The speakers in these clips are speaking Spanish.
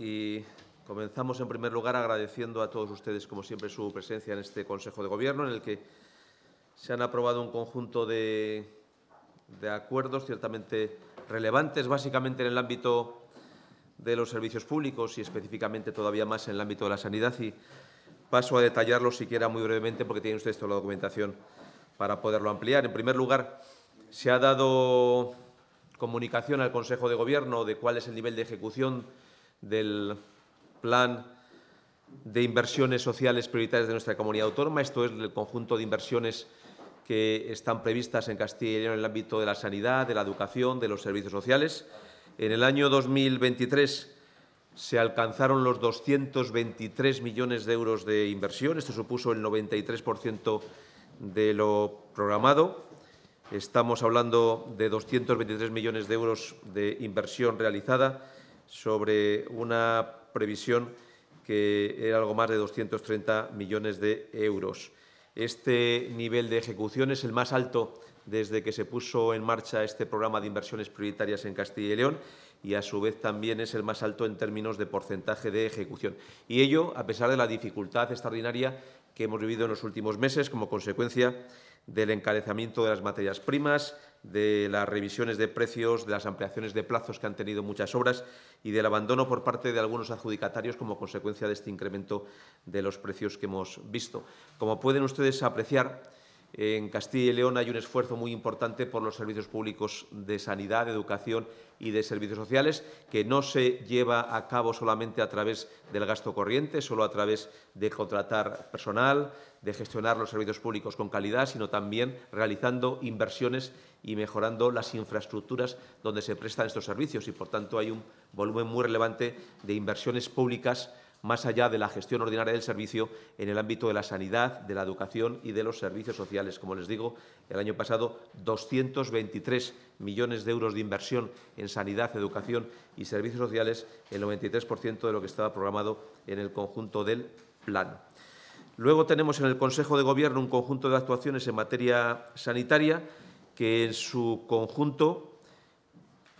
y comenzamos en primer lugar agradeciendo a todos ustedes, como siempre, su presencia en este Consejo de Gobierno, en el que se han aprobado un conjunto de, acuerdos ciertamente relevantes, básicamente en el ámbito de los servicios públicos y específicamente todavía más en el ámbito de la sanidad. Y paso a detallarlo siquiera muy brevemente porque tienen ustedes toda la documentación para poderlo ampliar. En primer lugar, se ha dado comunicación al Consejo de Gobierno de cuál es el nivel de ejecución del plan de inversiones sociales prioritarias de nuestra comunidad autónoma. Esto es el conjunto de inversiones que están previstas en Castilla y León en el ámbito de la sanidad, de la educación, de los servicios sociales. En el año 2023 se alcanzaron los 223 millones de euros de inversión. Esto supuso el 93% de lo programado. Estamos hablando de 223 millones de euros de inversión realizada sobre una previsión que era algo más de 230 millones de euros. Este nivel de ejecución es el más alto desde que se puso en marcha este programa de inversiones prioritarias en Castilla y León y, a su vez, también es el más alto en términos de porcentaje de ejecución. Y ello, a pesar de la dificultad extraordinaria que hemos vivido en los últimos meses como consecuencia del encarecimiento de las materias primas, de las revisiones de precios, de las ampliaciones de plazos que han tenido muchas obras y del abandono por parte de algunos adjudicatarios como consecuencia de este incremento de los precios que hemos visto. Como pueden ustedes apreciar, en Castilla y León hay un esfuerzo muy importante por los servicios públicos de sanidad, de educación y de servicios sociales que no se lleva a cabo solamente a través del gasto corriente, solo a través de contratar personal, de gestionar los servicios públicos con calidad, sino también realizando inversiones y mejorando las infraestructuras donde se prestan estos servicios. Y, por tanto, hay un volumen muy relevante de inversiones públicas más allá de la gestión ordinaria del servicio en el ámbito de la sanidad, de la educación y de los servicios sociales. Como les digo, el año pasado 223 millones de euros de inversión en sanidad, educación y servicios sociales, el 93% de lo que estaba programado en el conjunto del plan. Luego tenemos en el Consejo de Gobierno un conjunto de actuaciones en materia sanitaria que en su conjunto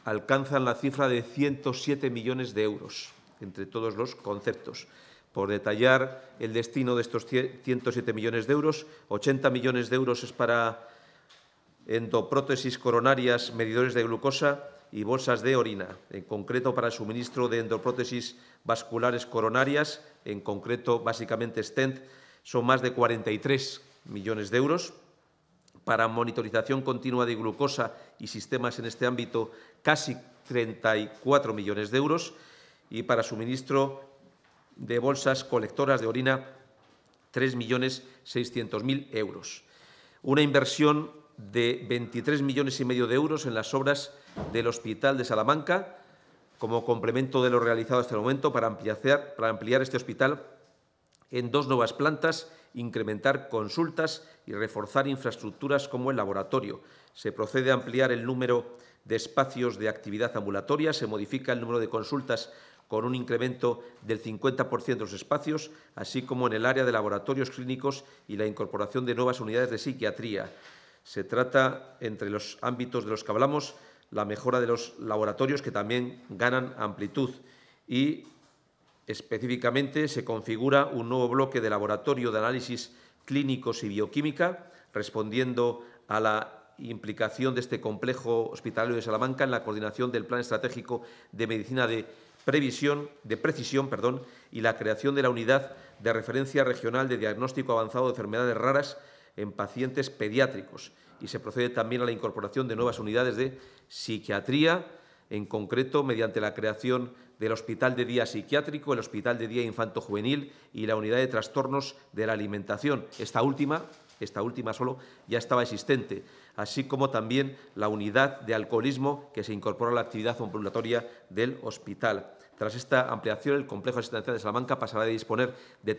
alcanzan la cifra de 107 millones de euros entre todos los conceptos. Por detallar el destino de estos 107 millones de euros, 80 millones de euros es para endoprótesis coronarias, medidores de glucosa y bolsas de orina, en concreto para el suministro de endoprótesis vasculares coronarias, en concreto básicamente stent, son más de 43 millones de euros. Para monitorización continua de glucosa y sistemas en este ámbito, casi 34 millones de euros y para suministro de bolsas colectoras de orina 3.600.000 euros. Una inversión de 23.500.000 millones y medio de euros en las obras del Hospital de Salamanca, como complemento de lo realizado hasta el momento para ampliar, para ampliar este hospital en dos nuevas plantas, incrementar consultas y reforzar infraestructuras como el laboratorio. Se procede a ampliar el número de espacios de actividad ambulatoria, se modifica el número de consultas con un incremento del 50% de los espacios, así como en el área de laboratorios clínicos y la incorporación de nuevas unidades de psiquiatría. Se trata, entre los ámbitos de los que hablamos, la mejora de los laboratorios que también ganan amplitud y específicamente se configura un nuevo bloque de laboratorio de análisis clínicos y bioquímica, respondiendo a la implicación de este complejo hospitalario de Salamanca en la coordinación del Plan Estratégico de Medicina de previsión, de precisión perdón, y la creación de la unidad de referencia regional de diagnóstico avanzado de enfermedades raras en pacientes pediátricos y se procede también a la incorporación de nuevas unidades de psiquiatría, en concreto mediante la creación del Hospital de Día Psiquiátrico, el Hospital de Día Infanto Juvenil y la Unidad de Trastornos de la Alimentación. Esta última, esta última solo, ya estaba existente, así como también la Unidad de Alcoholismo que se incorpora a la actividad ambulatoria del hospital. Tras esta ampliación, el complejo asistencial de Salamanca pasará a disponer de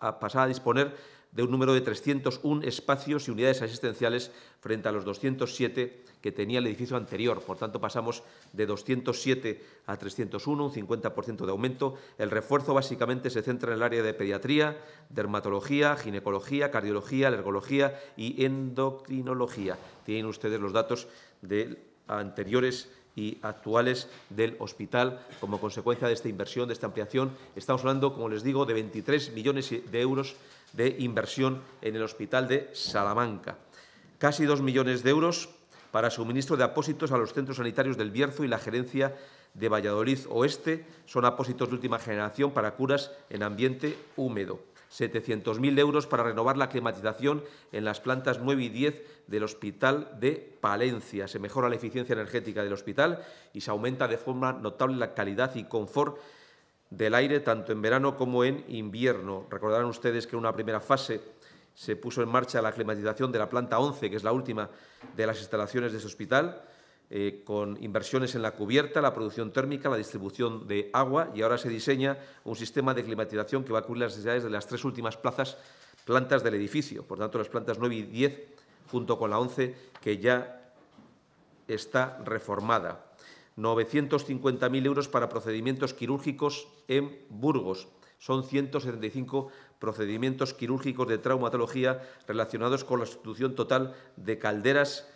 ah, a disponer de un número de 301 espacios y unidades asistenciales frente a los 207 que tenía el edificio anterior. Por tanto, pasamos de 207 a 301, un 50% de aumento. El refuerzo básicamente se centra en el área de pediatría, dermatología, ginecología, cardiología, alergología y endocrinología. Tienen ustedes los datos de anteriores y actuales del hospital. Como consecuencia de esta inversión, de esta ampliación, estamos hablando, como les digo, de 23 millones de euros de inversión en el hospital de Salamanca. Casi 2 millones de euros para suministro de apósitos a los centros sanitarios del Bierzo y la gerencia de Valladolid Oeste. Son apósitos de última generación para curas en ambiente húmedo. 700.000 euros para renovar la climatización en las plantas 9 y 10 del Hospital de Palencia. Se mejora la eficiencia energética del hospital y se aumenta de forma notable la calidad y confort del aire tanto en verano como en invierno. Recordarán ustedes que en una primera fase se puso en marcha la climatización de la planta 11, que es la última de las instalaciones de ese hospital eh, con inversiones en la cubierta, la producción térmica, la distribución de agua y ahora se diseña un sistema de climatización que va a cubrir las necesidades de las tres últimas plazas, plantas del edificio. Por tanto, las plantas 9 y 10 junto con la 11 que ya está reformada. 950.000 euros para procedimientos quirúrgicos en Burgos. Son 175 procedimientos quirúrgicos de traumatología relacionados con la sustitución total de calderas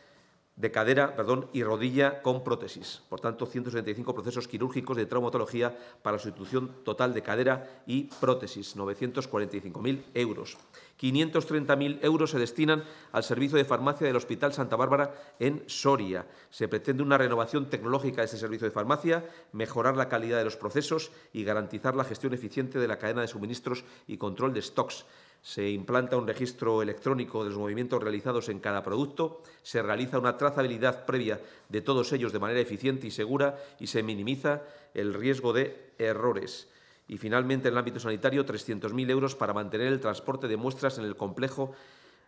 de cadera perdón, y rodilla con prótesis. Por tanto, 175 procesos quirúrgicos de traumatología para sustitución total de cadera y prótesis, 945.000 euros. 530.000 euros se destinan al servicio de farmacia del Hospital Santa Bárbara en Soria. Se pretende una renovación tecnológica de este servicio de farmacia, mejorar la calidad de los procesos y garantizar la gestión eficiente de la cadena de suministros y control de stocks. Se implanta un registro electrónico de los movimientos realizados en cada producto, se realiza una trazabilidad previa de todos ellos de manera eficiente y segura y se minimiza el riesgo de errores. Y finalmente, en el ámbito sanitario, 300.000 euros para mantener el transporte de muestras en el complejo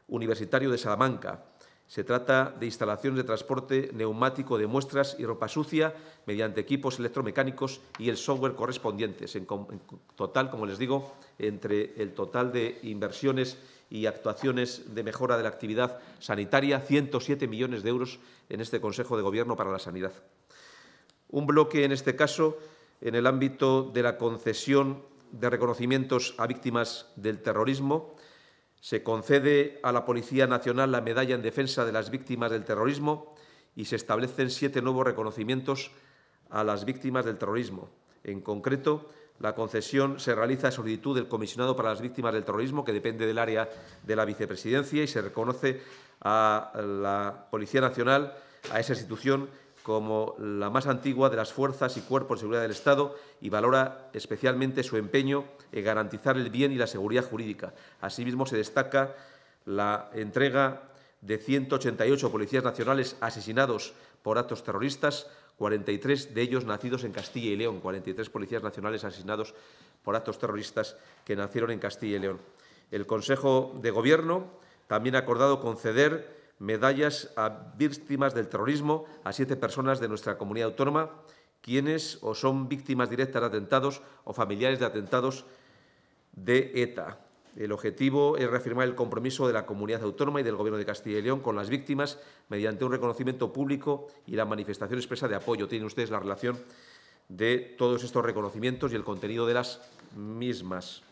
universitario de Salamanca. Se trata de instalaciones de transporte neumático de muestras y ropa sucia mediante equipos electromecánicos y el software correspondientes. En, total, como les digo, entre el total de inversiones y actuaciones de mejora de la actividad sanitaria, 107 millones de euros en este Consejo de Gobierno para la Sanidad. Un bloque, en este caso, en el ámbito de la concesión de reconocimientos a víctimas del terrorismo, se concede a la Policía Nacional la Medalla en Defensa de las Víctimas del Terrorismo y se establecen siete nuevos reconocimientos a las víctimas del terrorismo. En concreto, la concesión se realiza a solicitud del Comisionado para las Víctimas del Terrorismo, que depende del área de la Vicepresidencia, y se reconoce a la Policía Nacional, a esa institución, como la más antigua de las fuerzas y cuerpos de seguridad del Estado y valora especialmente su empeño en garantizar el bien y la seguridad jurídica. Asimismo, se destaca la entrega de 188 policías nacionales asesinados por actos terroristas, 43 de ellos nacidos en Castilla y León, 43 policías nacionales asesinados por actos terroristas que nacieron en Castilla y León. El Consejo de Gobierno también ha acordado conceder medallas a víctimas del terrorismo a siete personas de nuestra comunidad autónoma, quienes o son víctimas directas de atentados o familiares de atentados de ETA. El objetivo es reafirmar el compromiso de la comunidad autónoma y del Gobierno de Castilla y León con las víctimas mediante un reconocimiento público y la manifestación expresa de apoyo. Tienen ustedes la relación de todos estos reconocimientos y el contenido de las mismas.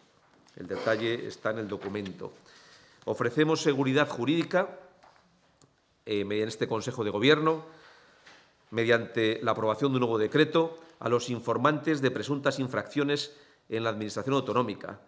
El detalle está en el documento. Ofrecemos seguridad jurídica eh, mediante este Consejo de Gobierno, mediante la aprobación de un nuevo decreto, a los informantes de presuntas infracciones en la Administración Autonómica.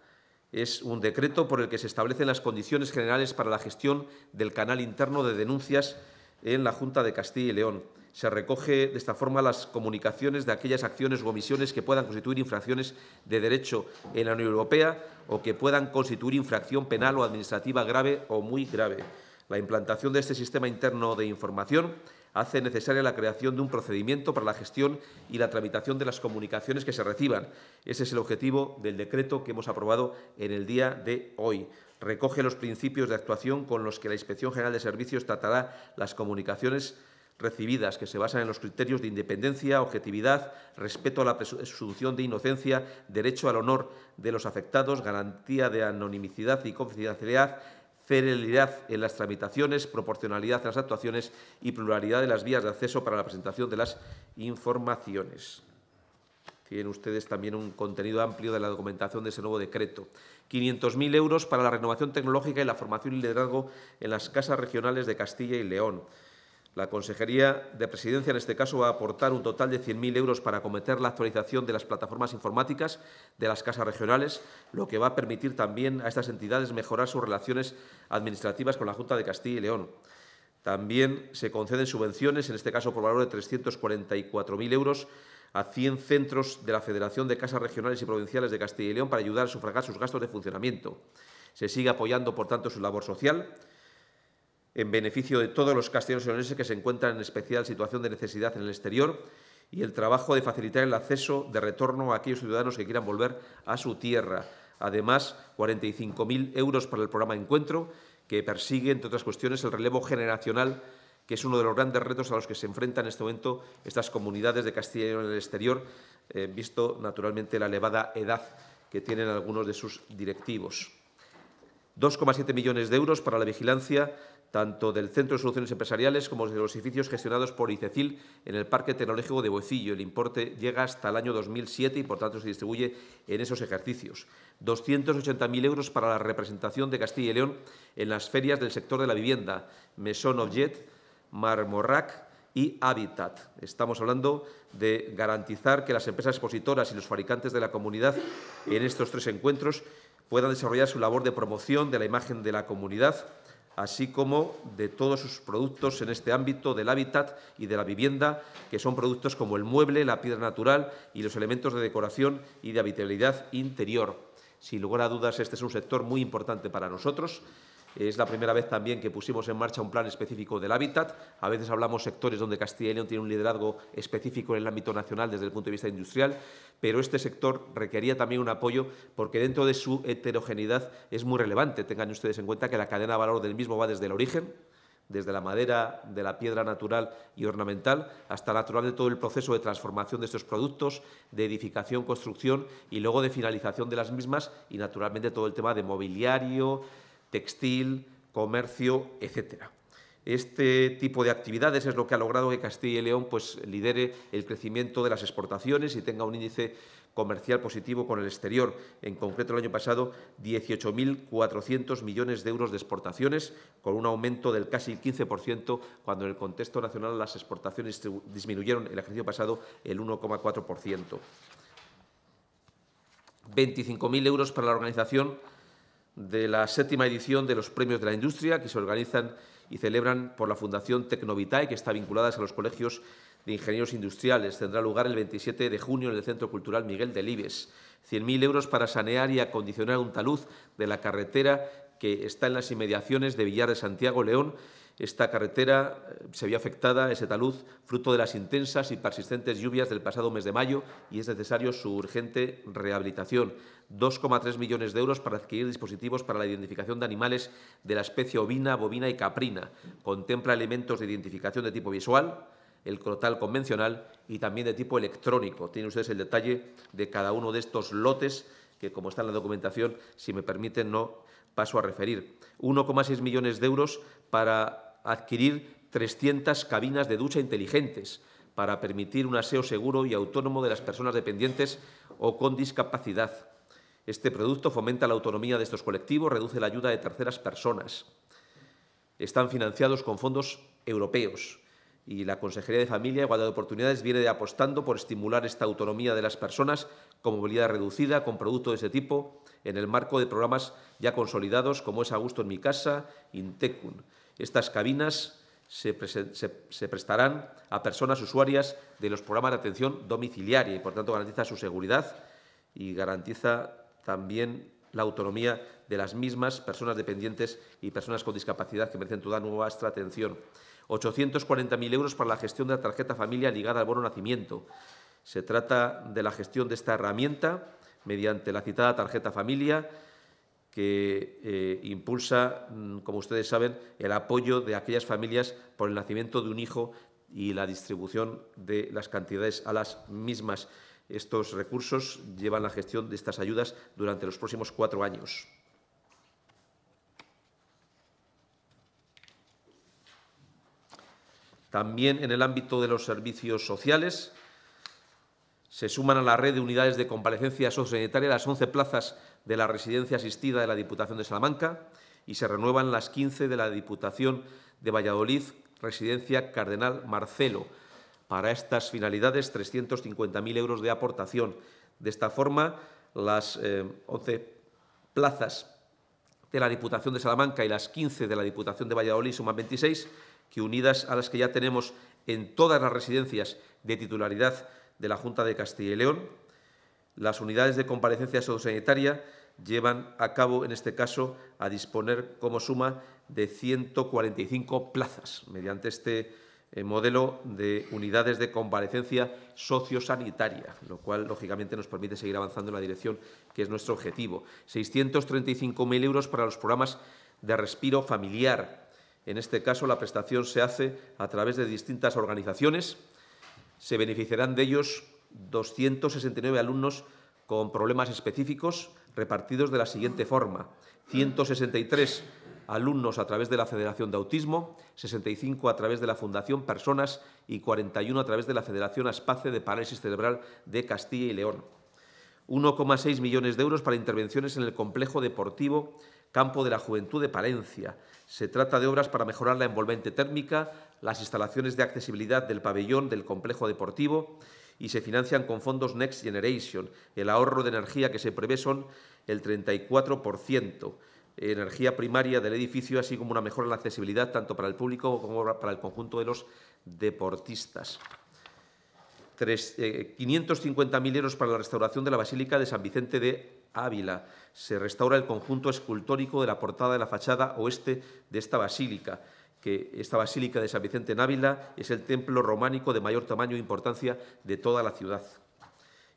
Es un decreto por el que se establecen las condiciones generales para la gestión del canal interno de denuncias en la Junta de Castilla y León. Se recoge de esta forma las comunicaciones de aquellas acciones u omisiones que puedan constituir infracciones de derecho en la Unión Europea o que puedan constituir infracción penal o administrativa grave o muy grave. La implantación de este sistema interno de información hace necesaria la creación de un procedimiento para la gestión y la tramitación de las comunicaciones que se reciban. Ese es el objetivo del decreto que hemos aprobado en el día de hoy. Recoge los principios de actuación con los que la Inspección General de Servicios tratará las comunicaciones recibidas, que se basan en los criterios de independencia, objetividad, respeto a la presunción de inocencia, derecho al honor de los afectados, garantía de anonimidad y confidencialidad, celeridad en las tramitaciones, proporcionalidad en las actuaciones y pluralidad de las vías de acceso para la presentación de las informaciones. Tienen ustedes también un contenido amplio de la documentación de ese nuevo decreto. 500.000 euros para la renovación tecnológica y la formación y liderazgo en las casas regionales de Castilla y León. La Consejería de Presidencia, en este caso, va a aportar un total de 100.000 euros para acometer la actualización de las plataformas informáticas de las casas regionales, lo que va a permitir también a estas entidades mejorar sus relaciones administrativas con la Junta de Castilla y León. También se conceden subvenciones, en este caso por valor de 344.000 euros, a 100 centros de la Federación de Casas Regionales y Provinciales de Castilla y León para ayudar a sufragar sus gastos de funcionamiento. Se sigue apoyando, por tanto, su labor social en beneficio de todos los castellanos y leoneses que se encuentran en especial situación de necesidad en el exterior y el trabajo de facilitar el acceso de retorno a aquellos ciudadanos que quieran volver a su tierra. Además, 45.000 euros para el programa Encuentro, que persigue, entre otras cuestiones, el relevo generacional, que es uno de los grandes retos a los que se enfrentan en este momento estas comunidades de Castilla en el exterior, eh, visto naturalmente la elevada edad que tienen algunos de sus directivos. 2,7 millones de euros para la vigilancia tanto del Centro de Soluciones Empresariales como de los edificios gestionados por ICECIL en el Parque Tecnológico de Boecillo. El importe llega hasta el año 2007 y, por tanto, se distribuye en esos ejercicios. 280.000 euros para la representación de Castilla y León en las ferias del sector de la vivienda, Mesón Objet, Marmorrac y Habitat. Estamos hablando de garantizar que las empresas expositoras y los fabricantes de la comunidad en estos tres encuentros puedan desarrollar su labor de promoción de la imagen de la comunidad así como de todos sus productos en este ámbito del hábitat y de la vivienda, que son productos como el mueble, la piedra natural y los elementos de decoración y de habitabilidad interior. Sin lugar a dudas, este es un sector muy importante para nosotros es la primera vez también que pusimos en marcha un plan específico del hábitat. A veces hablamos sectores donde Castilla y León tiene un liderazgo específico en el ámbito nacional desde el punto de vista industrial, pero este sector requería también un apoyo porque dentro de su heterogeneidad es muy relevante. Tengan ustedes en cuenta que la cadena de valor del mismo va desde el origen, desde la madera, de la piedra natural y ornamental, hasta natural de todo el proceso de transformación de estos productos, de edificación, construcción y luego de finalización de las mismas y, naturalmente, todo el tema de mobiliario, textil, comercio, etcétera. Este tipo de actividades es lo que ha logrado que Castilla y León pues, lidere el crecimiento de las exportaciones y tenga un índice comercial positivo con el exterior. En concreto, el año pasado, 18.400 millones de euros de exportaciones, con un aumento del casi 15%, cuando en el contexto nacional las exportaciones disminuyeron el ejercicio pasado el 1,4%. 25.000 euros para la organización de la séptima edición de los Premios de la Industria que se organizan y celebran por la Fundación Tecnovitae, que está vinculada a los colegios de ingenieros industriales. Tendrá lugar el 27 de junio en el Centro Cultural Miguel de Libes. 100.000 euros para sanear y acondicionar un talud de la carretera que está en las inmediaciones de Villar de Santiago León esta carretera eh, se vio afectada, ese talud, fruto de las intensas y persistentes lluvias del pasado mes de mayo y es necesario su urgente rehabilitación. 2,3 millones de euros para adquirir dispositivos para la identificación de animales de la especie ovina, bovina y caprina. Contempla elementos de identificación de tipo visual, el crotal convencional y también de tipo electrónico. Tiene ustedes el detalle de cada uno de estos lotes que, como está en la documentación, si me permiten, no paso a referir. 1,6 millones de euros para adquirir 300 cabinas de ducha inteligentes para permitir un aseo seguro y autónomo de las personas dependientes o con discapacidad. Este producto fomenta la autonomía de estos colectivos, reduce la ayuda de terceras personas. Están financiados con fondos europeos y la Consejería de Familia, Igualdad de Oportunidades viene apostando por estimular esta autonomía de las personas con movilidad reducida, con productos de este tipo, en el marco de programas ya consolidados como es A Gusto en mi Casa, Intecun. Estas cabinas se, prestarán a personas usuarias de los programas de atención domiciliaria y, por tanto, garantiza su seguridad y garantiza también la autonomía de las mismas personas dependientes y personas con discapacidad que merecen toda nuestra atención. 840.000 euros para la gestión de la tarjeta familia ligada al bono nacimiento. Se trata de la gestión de esta herramienta mediante la citada tarjeta familia que eh, impulsa, mm, como ustedes saben, el apoyo de aquellas familias por el nacimiento de un hijo y la distribución de las cantidades a las mismas. Estos recursos llevan la gestión de estas ayudas durante los próximos cuatro años. También en el ámbito de los servicios sociales, se suman a la red de unidades de comparecencia sociosanitaria las 11 plazas de la residencia asistida de la Diputación de Salamanca y se renuevan las 15 de la Diputación de Valladolid, residencia Cardenal Marcelo. Para estas finalidades, 350.000 euros de aportación. De esta forma, las 11 eh, plazas de la Diputación de Salamanca y las 15 de la Diputación de Valladolid suman 26, que unidas a las que ya tenemos en todas las residencias de titularidad de la Junta de Castilla y León. Las unidades de comparecencia sociosanitaria... llevan a cabo, en este caso, a disponer como suma de 145 plazas mediante este eh, modelo de unidades de comparecencia sociosanitaria, lo cual, lógicamente, nos permite seguir avanzando en la dirección que es nuestro objetivo. 635.000 euros para los programas de respiro familiar. En este caso, la prestación se hace a través de distintas organizaciones se beneficiarán de ellos 269 alumnos con problemas específicos repartidos de la siguiente forma. 163 alumnos a través de la Federación de Autismo, 65 a través de la Fundación Personas y 41 a través de la Federación Aspace de Parálisis Cerebral de Castilla y León. 1,6 millones de euros para intervenciones en el complejo deportivo Campo de la Juventud de Palencia. Se trata de obras para mejorar la envolvente térmica, las instalaciones de accesibilidad del pabellón del complejo deportivo y se financian con fondos Next Generation. El ahorro de energía que se prevé son el 34%, energía primaria del edificio, así como una mejora en la accesibilidad tanto para el público como para el conjunto de los deportistas. 550.000 eh, euros para la restauración de la Basílica de San Vicente de Ávila se restaura el conjunto escultórico de la portada de la fachada oeste de esta basílica, que esta basílica de San Vicente Návila es el templo románico de mayor tamaño e importancia de toda la ciudad.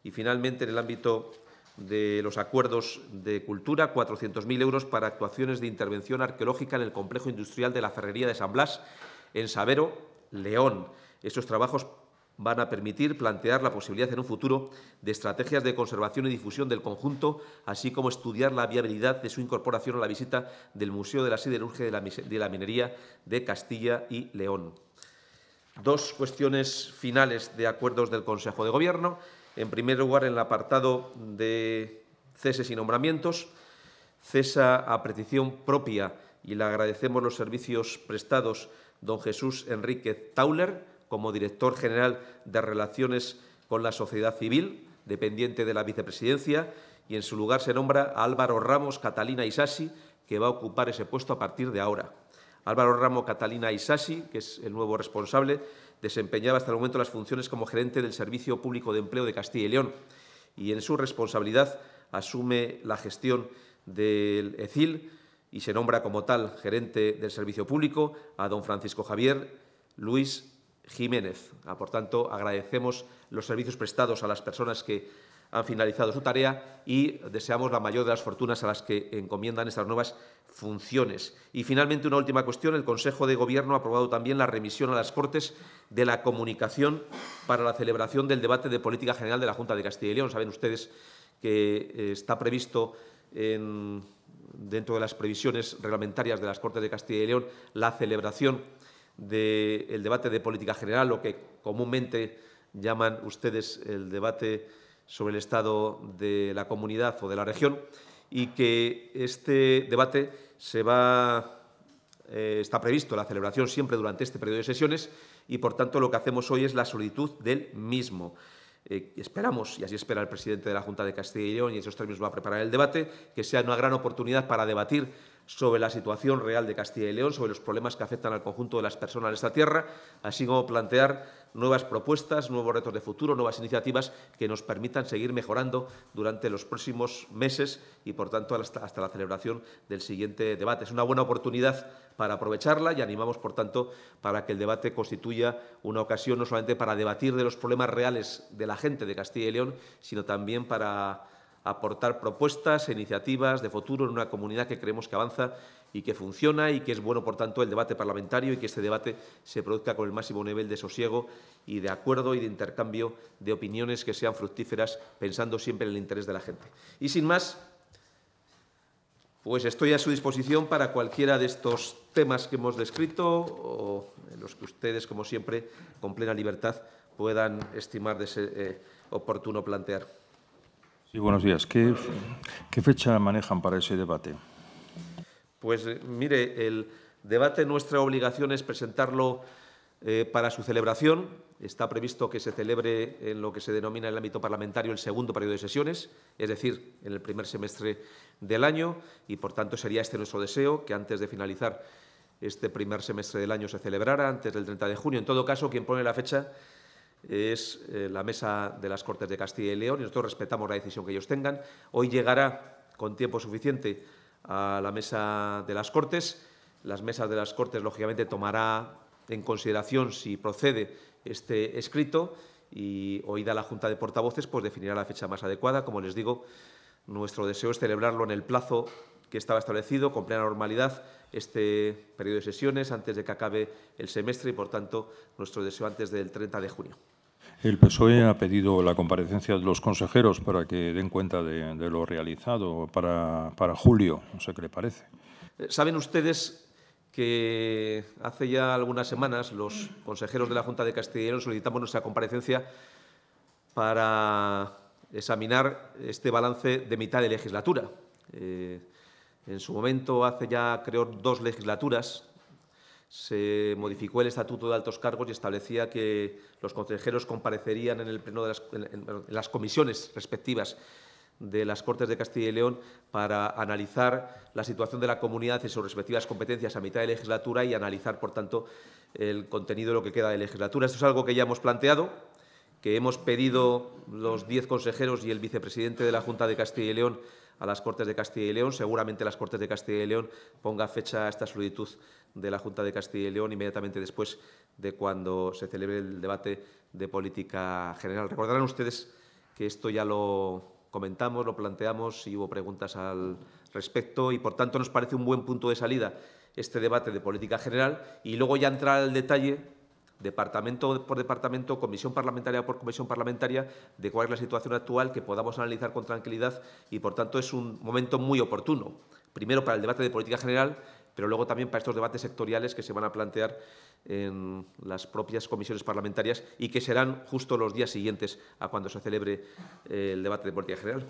Y finalmente, en el ámbito de los acuerdos de cultura, 400.000 euros para actuaciones de intervención arqueológica en el complejo industrial de la Ferrería de San Blas, en Sabero, León. Estos trabajos van a permitir plantear la posibilidad en un futuro de estrategias de conservación y difusión del conjunto, así como estudiar la viabilidad de su incorporación a la visita del Museo de la Siderurgia de la Minería de Castilla y León. Dos cuestiones finales de acuerdos del Consejo de Gobierno. En primer lugar, en el apartado de ceses y nombramientos, cesa a petición propia y le agradecemos los servicios prestados don Jesús Enríquez Tauler, como director general de Relaciones con la Sociedad Civil, dependiente de la Vicepresidencia, y en su lugar se nombra a Álvaro Ramos Catalina Isasi, que va a ocupar ese puesto a partir de ahora. Álvaro Ramos Catalina Isasi, que es el nuevo responsable, desempeñaba hasta el momento las funciones como gerente del Servicio Público de Empleo de Castilla y León y en su responsabilidad asume la gestión del ECIL y se nombra como tal gerente del Servicio Público a don Francisco Javier Luis Jiménez. Ah, por tanto, agradecemos los servicios prestados a las personas que han finalizado su tarea y deseamos la mayor de las fortunas a las que encomiendan estas nuevas funciones. Y finalmente, una última cuestión. El Consejo de Gobierno ha aprobado también la remisión a las Cortes de la comunicación para la celebración del debate de política general de la Junta de Castilla y León. Saben ustedes que eh, está previsto dentro de las previsiones reglamentarias de las Cortes de Castilla y León la celebración del debate de política general, lo que comúnmente llaman ustedes el debate sobre el estado de la comunidad o de la región, y que este debate eh, está previsto la celebración siempre durante este periodo de sesiones y, por tanto, lo que hacemos hoy es la solicitud del mismo. Eh, esperamos, y así espera el presidente de la Junta de Castilla y León, y en esos términos va a preparar el debate, que sea una gran oportunidad para debatir sobre la situación real de Castilla y León, sobre los problemas que afectan al conjunto de las personas de esta tierra, así como plantear nuevas propuestas, nuevos retos de futuro, nuevas iniciativas que nos permitan seguir mejorando durante los próximos meses y, por tanto, hasta, hasta la celebración del siguiente debate. Es una buena oportunidad para aprovecharla y animamos, por tanto, para que el debate constituya una ocasión no solamente para debatir de los problemas reales de la gente de Castilla y León, sino también para aportar propuestas e iniciativas de futuro en una comunidad que creemos que avanza y que funciona y que es bueno, por tanto, el debate parlamentario y que este debate se produzca con el máximo nivel de sosiego y de acuerdo y de intercambio de opiniones que sean fructíferas, pensando siempre en el interés de la gente. Y sin más, pues estoy a su disposición para cualquiera de estos temas que hemos descrito o los que ustedes, como siempre, con plena libertad puedan estimar de ser, eh, oportuno plantear. Sí, buenos días. ¿Qué, fecha manejan para ese debate? Pues eh, mire, el debate nuestra obligación es presentarlo eh, para su celebración. Está previsto que se celebre en lo que se denomina en el ámbito parlamentario el segundo periodo de sesiones, es decir, en el primer semestre del año, y por tanto sería este nuestro deseo, que antes de finalizar este primer semestre del año se celebrara, antes del 30 de junio. En todo caso, quien pone la fecha es eh, la mesa de las Cortes de Castilla y León y nosotros respetamos la decisión que ellos tengan. Hoy llegará con tiempo suficiente a la mesa de las Cortes. Las mesas de las Cortes, lógicamente, tomará en consideración si procede este escrito y oída la Junta de Portavoces, pues definirá la fecha más adecuada. Como les digo, nuestro deseo es celebrarlo en el plazo que estaba establecido con plena normalidad este periodo de sesiones antes de que acabe el semestre y, por tanto, nuestro deseo antes del 30 de junio. El PSOE ha pedido la comparecencia de los consejeros para que den cuenta de, lo realizado para, julio, no sé qué le parece. Eh, saben ustedes que hace ya algunas semanas los consejeros de la Junta de Castilla solicitamos nuestra comparecencia para examinar este balance de mitad de legislatura. Eh, en su momento, hace ya creo dos legislaturas, se modificó el Estatuto de Altos Cargos y establecía que los consejeros comparecerían en, el pleno de las, las comisiones respectivas de las Cortes de Castilla y León para analizar la situación de la comunidad y sus respectivas competencias a mitad de legislatura y analizar, por tanto, el contenido de lo que queda de legislatura. Esto es algo que ya hemos planteado, que hemos pedido los diez consejeros y el vicepresidente de la Junta de Castilla y León a las Cortes de Castilla y León. Seguramente las Cortes de Castilla y León ponga fecha a esta solicitud de la Junta de Castilla y León inmediatamente después de cuando se celebre el debate de política general. Recordarán ustedes que esto ya lo comentamos, lo planteamos y hubo preguntas al respecto y, por tanto, nos parece un buen punto de salida este debate de política general y luego ya entrar al detalle departamento por departamento, comisión parlamentaria por comisión parlamentaria, de cuál es la situación actual, que podamos analizar con tranquilidad y, por tanto, es un momento muy oportuno. Primero para el debate de política general, pero luego también para estos debates sectoriales que se van a plantear en las propias comisiones parlamentarias y que serán justo los días siguientes a cuando se celebre el debate de política general.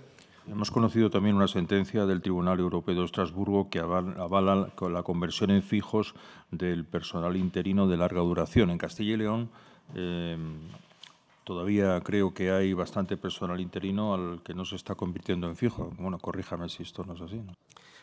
Hemos conocido también una sentencia del Tribunal Europeo de Estrasburgo que avala la conversión en fijos del personal interino de larga duración. En Castilla y León em, todavía creo que hay bastante personal interino al que no se está convirtiendo en fijo. Bueno, corríjame si esto no es así.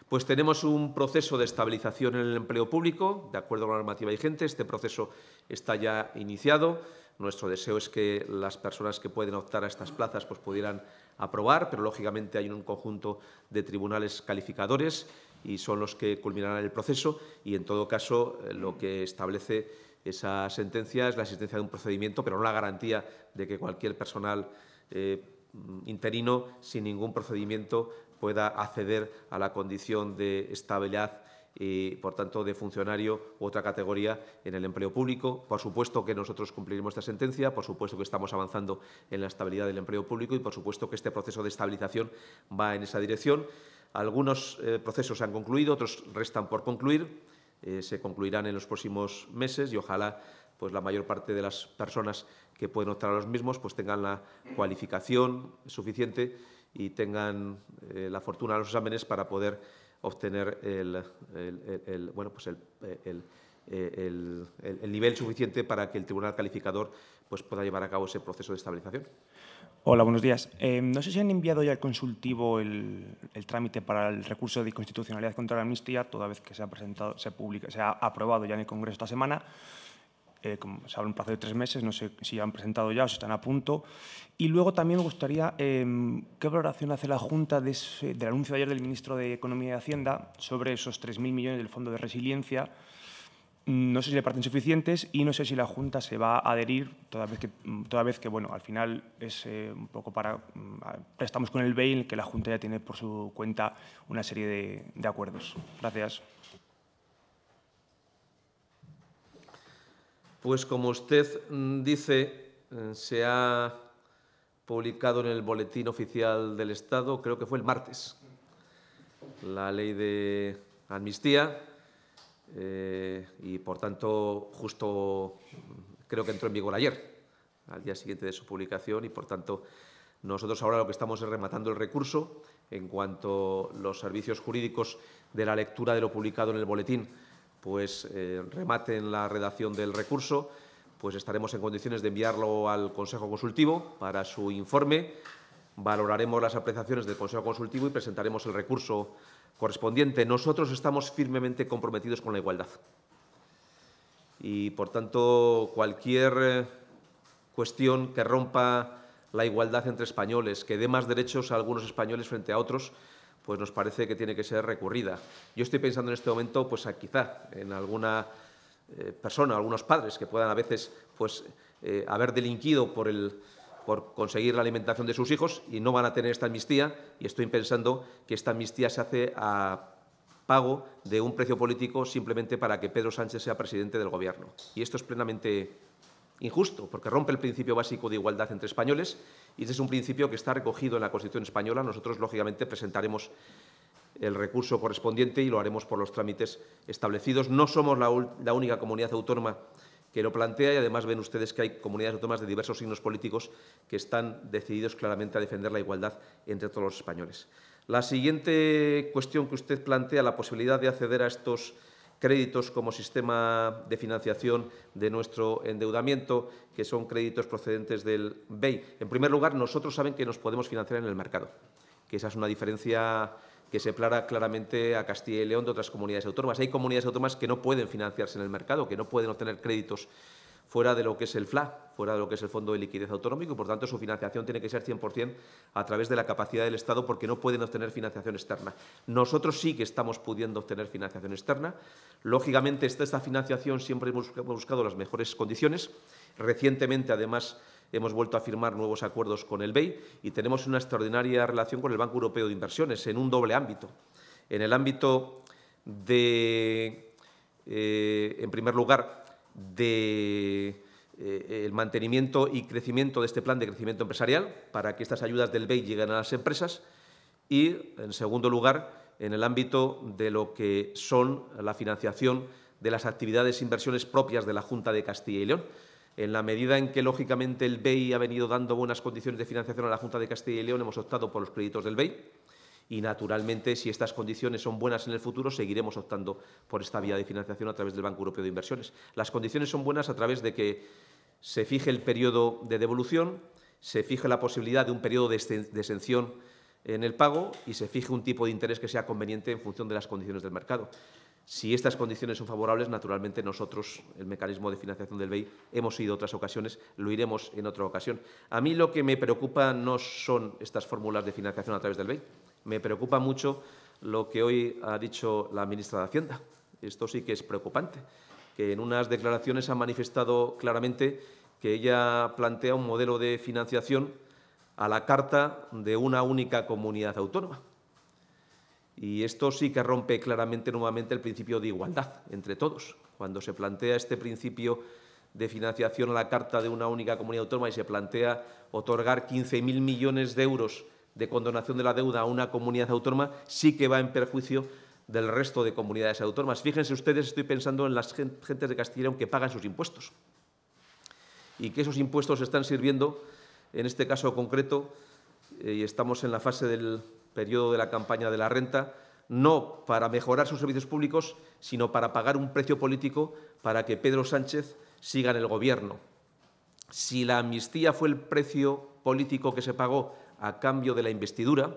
Pues tenemos un proceso de estabilización en el empleo público, de acuerdo con la normativa vigente. Este proceso está ya iniciado. Nuestro deseo es que las personas que pueden optar a estas plazas pues, pudieran aprobar, pero lógicamente hay un conjunto de tribunales calificadores y son los que culminarán el proceso y, en todo caso, eh, lo que establece esa sentencia es la existencia de un procedimiento, pero no la garantía de que cualquier personal eh, mm, interino, sin ningún procedimiento, pueda acceder a la condición de estabilidad y, por tanto, de funcionario u otra categoría en el empleo público. Por supuesto que nosotros cumpliremos esta sentencia, por supuesto que estamos avanzando en la estabilidad del empleo público y, por supuesto, que este proceso de estabilización va en esa dirección. Algunos eh, procesos se han concluido, otros restan por concluir, eh, se concluirán en los próximos meses y ojalá pues la mayor parte de las personas que pueden optar a los mismos pues tengan la cualificación suficiente y tengan eh, la fortuna de los exámenes para poder obtener el, bueno, pues el, nivel suficiente para que el tribunal calificador pues, pueda llevar a cabo ese proceso de estabilización. Hola, buenos días. Eh, no sé si han enviado ya al consultivo el, trámite para el recurso de inconstitucionalidad contra la amnistía, toda vez que se ha presentado, se, publica, se ha aprobado ya en el Congreso esta semana. Eh, como se habla un plazo de tres meses, no sé si han presentado ya o si están a punto. Y luego también me gustaría, em, ¿qué valoración hace la Junta de del anuncio de ayer del ministro de Economía y Hacienda sobre esos 3.000 millones del Fondo de Resiliencia? Mm, no sé si le parecen suficientes y no sé si la Junta se va a adherir, toda vez que, mm, toda vez que bueno, al final es eh, un poco para estamos mm, con el BEI, en el que la Junta ya tiene por su cuenta una serie de acuerdos. Gracias. Pues como usted mm, dice, eh, se ha publicado en el Boletín Oficial del Estado, creo que fue el martes, la ley de amnistía eh, y, por tanto, justo mm, creo que entró en vigor ayer, al día siguiente de su publicación y, por tanto, nosotros ahora lo que estamos es rematando el recurso en cuanto los servicios jurídicos de la lectura de lo publicado en el boletín pues eh, rematen la redacción del recurso, pues estaremos en condiciones de enviarlo al Consejo Consultivo para su informe. Valoraremos las apreciaciones del Consejo Consultivo y presentaremos el recurso correspondiente. Nosotros estamos firmemente comprometidos con la igualdad. Y, por tanto, cualquier eh, cuestión que rompa la igualdad entre españoles, que dé más derechos a algunos españoles frente a otros, pues nos parece que tiene que ser recurrida. Yo estoy pensando en este momento, pues quizá en alguna eh, persona, algunos padres que puedan a veces pues, eh, haber delinquido por conseguir la alimentación de sus hijos y no van a tener esta amnistía y estoy pensando que esta amnistía se hace a pago de un precio político simplemente para que Pedro Sánchez sea presidente del Gobierno. Y esto es plenamente Injusto, porque rompe el principio básico de igualdad entre españoles y ese es un principio que está recogido en la Constitución española. Nosotros, lógicamente, presentaremos el recurso correspondiente y lo haremos por los trámites establecidos. No somos la, la, única comunidad autónoma que lo plantea y además ven ustedes que hay comunidades autónomas de diversos signos políticos que están decididos claramente a defender la igualdad entre todos los españoles. La siguiente cuestión que usted plantea, la posibilidad de acceder a estos créditos como sistema de financiación de nuestro endeudamiento, que son créditos procedentes del BEI. En primer lugar, nosotros saben que nos podemos financiar en el mercado, que esa es una diferencia que se plara claramente a Castilla y León de otras comunidades autónomas. Hay comunidades autónomas que no pueden financiarse en el mercado, que no pueden obtener créditos fuera de lo que es el FLA, fuera de lo que es el Fondo de Liquidez Autonómico, y por tanto su financiación tiene que ser 100% a través de la capacidad del Estado porque no pueden obtener financiación externa. Nosotros sí que estamos pudiendo obtener financiación externa. Lógicamente, esta, financiación siempre hemos buscado las mejores condiciones. Recientemente, además, hemos vuelto a firmar nuevos acuerdos con el BEI y tenemos una extraordinaria relación con el Banco Europeo de Inversiones en un doble ámbito. En el ámbito de, eh, en primer lugar, de eh, mantenimiento y crecimiento de este plan de crecimiento empresarial para que estas ayudas del BEI lleguen a las empresas y, en segundo lugar, en el ámbito de lo que son la financiación de las actividades e inversiones propias de la Junta de Castilla y León. En la medida en que, lógicamente, el BEI ha venido dando buenas condiciones de financiación a la Junta de Castilla y León, hemos optado por los créditos del BEI y, naturalmente, si estas condiciones son buenas en el futuro, seguiremos optando por esta vía de financiación a través del Banco Europeo de Inversiones. Las condiciones son buenas a través de que se fije el periodo de devolución, se fije la posibilidad de un periodo de exención en el pago y se fije un tipo de interés que sea conveniente en función de las condiciones del mercado. Si estas condiciones son favorables, naturalmente nosotros, el mecanismo de financiación del BEI, hemos ido otras ocasiones, lo iremos en otra ocasión. A mí lo que me preocupa no son estas fórmulas de financiación a través del BEI me preocupa mucho lo que hoy ha dicho la ministra de Hacienda. Esto sí que es preocupante, que en unas declaraciones ha manifestado claramente que ella plantea un modelo de financiación a la carta de una única comunidad autónoma. Y esto sí que rompe claramente nuevamente el principio de igualdad entre todos. Cuando se plantea este principio de financiación a la carta de una única comunidad autónoma y se plantea otorgar 15.000 millones de euros de condonación de la deuda a una comunidad autónoma sí que va en perjuicio del resto de comunidades autónomas. Fíjense ustedes, estoy pensando en las gentes de Castilla y que pagan sus impuestos y que esos impuestos están sirviendo, en este caso concreto, eh, y estamos en la fase del periodo de la campaña de la renta, no para mejorar sus servicios públicos, sino para pagar un precio político para que Pedro Sánchez siga en el Gobierno. Si la amnistía fue el precio político que se pagó a cambio de la investidura.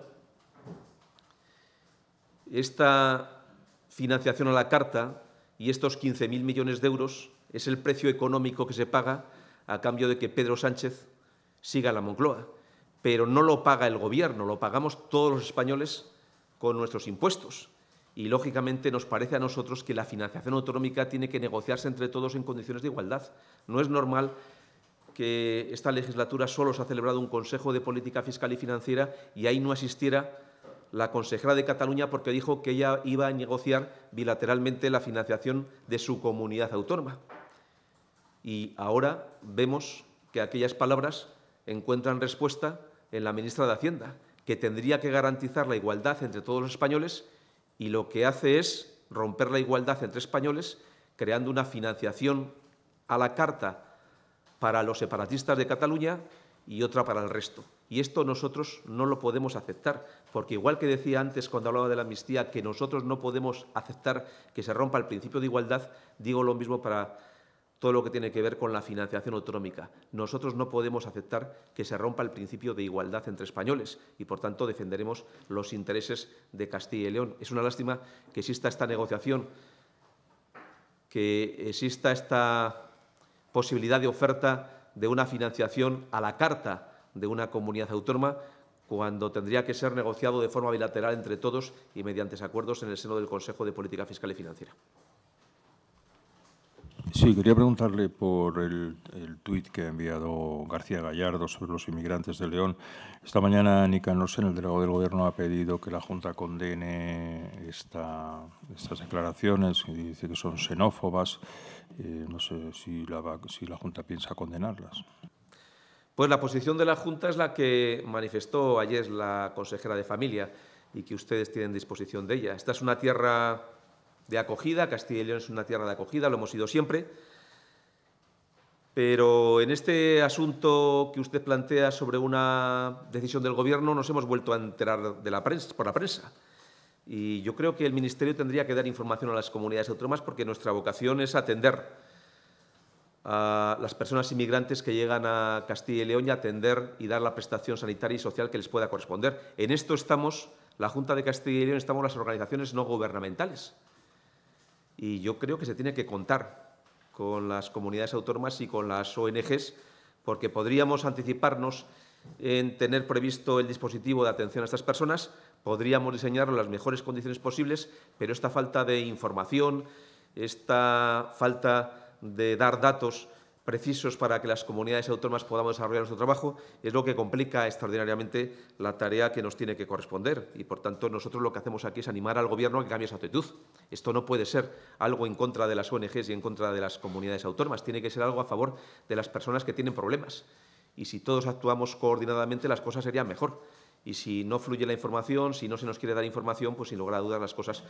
Esta financiación a la carta y estos 15.000 millones de euros es el precio económico que se paga a cambio de que Pedro Sánchez siga la Moncloa. Pero no lo paga el Gobierno, lo pagamos todos los españoles con nuestros impuestos. Y, lógicamente, nos parece a nosotros que la financiación autonómica tiene que negociarse entre todos en condiciones de igualdad. No es normal que esta legislatura solo se ha celebrado un Consejo de Política Fiscal y Financiera y ahí no asistiera la consejera de Cataluña porque dijo que ella iba a negociar bilateralmente la financiación de su comunidad autónoma. Y ahora vemos que aquellas palabras encuentran respuesta en la ministra de Hacienda, que tendría que garantizar la igualdad entre todos los españoles y lo que hace es romper la igualdad entre españoles creando una financiación a la carta para los separatistas de Cataluña y otra para el resto. Y esto nosotros no lo podemos aceptar, porque igual que decía antes cuando hablaba de la amnistía, que nosotros no podemos aceptar que se rompa el principio de igualdad, digo lo mismo para todo lo que tiene que ver con la financiación autonómica. Nosotros no podemos aceptar que se rompa el principio de igualdad entre españoles y, por tanto, defenderemos los intereses de Castilla y León. Es una lástima que exista esta negociación, que exista esta posibilidad de oferta de una financiación a la carta de una comunidad autónoma cuando tendría que ser negociado de forma bilateral entre todos y mediante acuerdos en el seno del Consejo de Política Fiscal y Financiera. Sí, quería preguntarle por el, el tuit que ha enviado García Gallardo sobre los inmigrantes de León. Esta mañana Nicanor en el delegado del Gobierno, ha pedido que la Junta condene esta, estas declaraciones y dice que son xenófobas. Eh, no sé si la, si la Junta piensa condenarlas. Pues la posición de la Junta es la que manifestó ayer la consejera de Familia y que ustedes tienen disposición de ella. Esta es una tierra de acogida. Castilla y León es una tierra de acogida, lo hemos sido siempre. Pero en este asunto que usted plantea sobre una decisión del Gobierno nos hemos vuelto a enterar de la prensa, por la prensa. Y yo creo que el Ministerio tendría que dar información a las comunidades autónomas porque nuestra vocación es atender a las personas inmigrantes que llegan a Castilla y León y atender y dar la prestación sanitaria y social que les pueda corresponder. En esto estamos, la Junta de Castilla y León, estamos las organizaciones no gubernamentales y yo creo que se tiene que contar con las comunidades autónomas y con las ONGs, porque podríamos anticiparnos en tener previsto el dispositivo de atención a estas personas, podríamos diseñarlo en las mejores condiciones posibles, pero esta falta de información, esta falta de dar datos precisos para que las comunidades autónomas podamos desarrollar nuestro trabajo, es lo que complica extraordinariamente la tarea que nos tiene que corresponder. Y, por tanto, nosotros lo que hacemos aquí es animar al Gobierno a que cambie su actitud. Esto no puede ser algo en contra de las ONGs y en contra de las comunidades autónomas, tiene que ser algo a favor de las personas que tienen problemas. Y si todos actuamos coordinadamente, las cosas serían mejor y si no fluye la información, si no se nos quiere dar información, pues sin lugar a dudas las cosas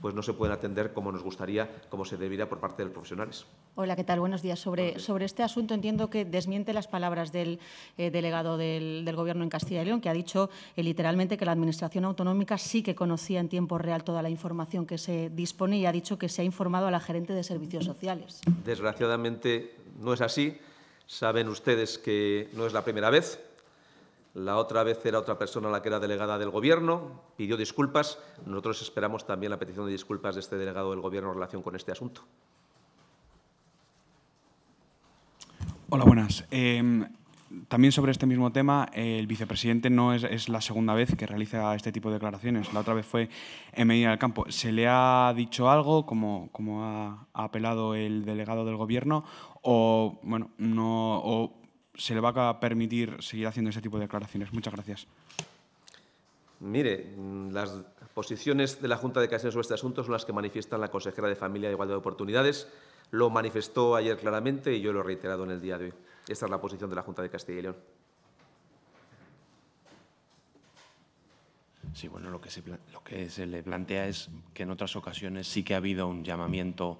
pues no se pueden atender como nos gustaría, como se debería por parte de los profesionales. Hola, ¿qué tal? Buenos días. Sobre, sobre este asunto entiendo que desmiente las palabras del eh, delegado del, Gobierno en Castilla y León, que ha dicho eh, literalmente que la Administración Autonómica sí que conocía en tiempo real toda la información que se dispone y ha dicho que se ha informado a la gerente de Servicios Sociales. Desgraciadamente no es así. Saben ustedes que no es la primera vez la otra vez era otra persona la que era delegada del Gobierno, pidió disculpas. Nosotros esperamos también la petición de disculpas de este delegado del Gobierno en relación con este asunto. Hola, buenas. Em, también sobre este mismo tema, el vicepresidente no es, la segunda vez que realiza este tipo de declaraciones. La otra vez fue en Medina del Campo. ¿Se le ha dicho algo, como, como ha, apelado el delegado del Gobierno, o, bueno, no, o se le va a permitir seguir haciendo ese tipo de declaraciones? Muchas gracias. Mire, mm, las posiciones de la Junta de León sobre este asunto son las que manifiesta la consejera de Familia y Igualdad de Oportunidades. Lo manifestó ayer claramente y yo lo he reiterado en el día de hoy. Esta es la posición de la Junta de Castilla y León. Sí, bueno, lo que se le plantea es que en otras ocasiones sí que ha habido un llamamiento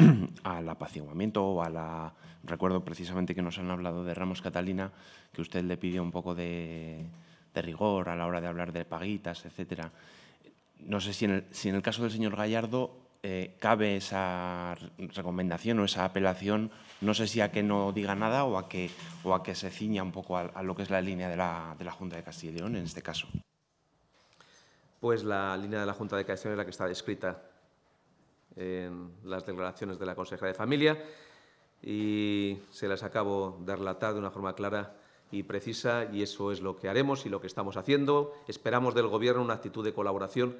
al apaciguamiento o a la... Recuerdo precisamente que nos han hablado de Ramos Catalina, que usted le pidió un poco de, rigor a la hora de hablar de paguitas, etcétera. No sé si en el, caso del señor Gallardo eh, cabe esa recomendación o esa apelación, no sé si a que no diga nada o a que, o a que se ciña un poco a, lo que es la línea de la, de la Junta de Castilla y León en este caso. Pues la línea de la Junta de Castilla y León es la que está descrita en las declaraciones de la consejera de Familia y se las acabo de relatar de una forma clara y precisa y eso es lo que haremos y lo que estamos haciendo. Esperamos del Gobierno una actitud de colaboración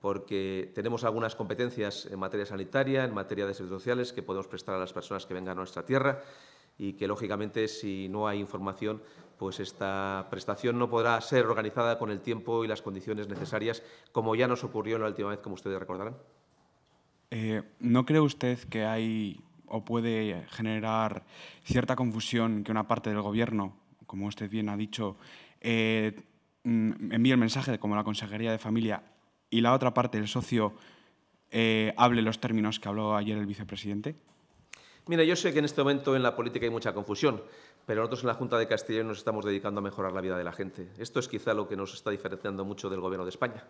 porque tenemos algunas competencias en materia sanitaria, en materia de servicios sociales que podemos prestar a las personas que vengan a nuestra tierra y que, lógicamente, si no hay información, pues esta prestación no podrá ser organizada con el tiempo y las condiciones necesarias, como ya nos ocurrió la última vez, como ustedes recordarán. Eh, ¿No cree usted que hay o puede generar cierta confusión que una parte del Gobierno, como usted bien ha dicho, eh, mm, envíe el mensaje de como la Consejería de Familia y la otra parte, el socio, eh, hable los términos que habló ayer el vicepresidente? Mira, yo sé que en este momento en la política hay mucha confusión, pero nosotros en la Junta de Castilla nos estamos dedicando a mejorar la vida de la gente. Esto es quizá lo que nos está diferenciando mucho del Gobierno de España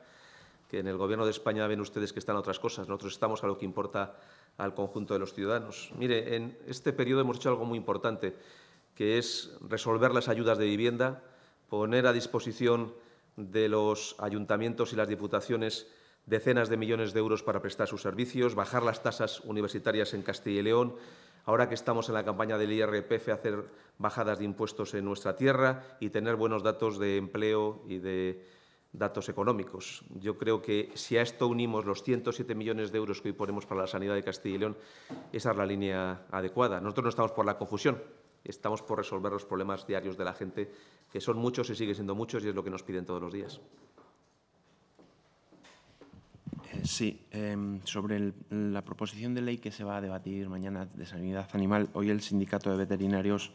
que en el Gobierno de España ven ustedes que están otras cosas. Nosotros estamos a lo que importa al conjunto de los ciudadanos. Mire, en este periodo hemos hecho algo muy importante, que es resolver las ayudas de vivienda, poner a disposición de los ayuntamientos y las diputaciones decenas de millones de euros para prestar sus servicios, bajar las tasas universitarias en Castilla y León, ahora que estamos en la campaña del IRPF, hacer bajadas de impuestos en nuestra tierra y tener buenos datos de empleo y de datos económicos. Yo creo que si a esto unimos los 107 millones de euros que hoy ponemos para la sanidad de Castilla y León, esa es la línea adecuada. Nosotros no estamos por la confusión, estamos por resolver los problemas diarios de la gente, que son muchos y siguen siendo muchos, y es lo que nos piden todos los días. Eh, sí, em, sobre la proposición de ley que se va a debatir mañana de sanidad animal, hoy el sindicato de veterinarios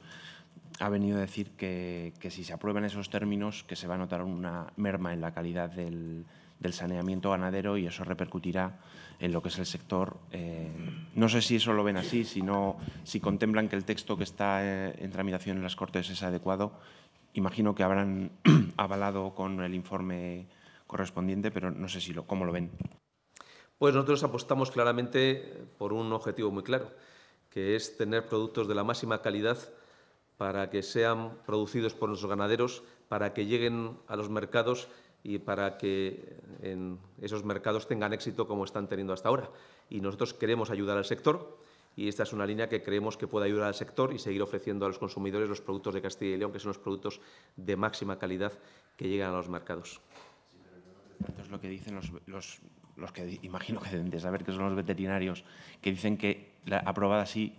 ha venido a decir que, si se aprueban esos términos, que se va a notar una merma en la calidad del, saneamiento ganadero y eso repercutirá en lo que es el sector. Eh, no sé si eso lo ven así, sino si contemplan que el texto que está eh, en tramitación en las Cortes es adecuado. Imagino que habrán avalado con el informe correspondiente, pero no sé si lo, cómo lo ven. Pues nosotros apostamos claramente por un objetivo muy claro, que es tener productos de la máxima calidad para que sean producidos por nuestros ganaderos, para que lleguen a los mercados y para que en esos mercados tengan éxito como están teniendo hasta ahora. Y nosotros queremos ayudar al sector y esta es una línea que creemos que puede ayudar al sector y seguir ofreciendo a los consumidores los productos de Castilla y León, que son los productos de máxima calidad que llegan a los mercados. Sí, es lo que dicen los, que imagino que deben de saber, que son los veterinarios, que dicen que la, aprobada así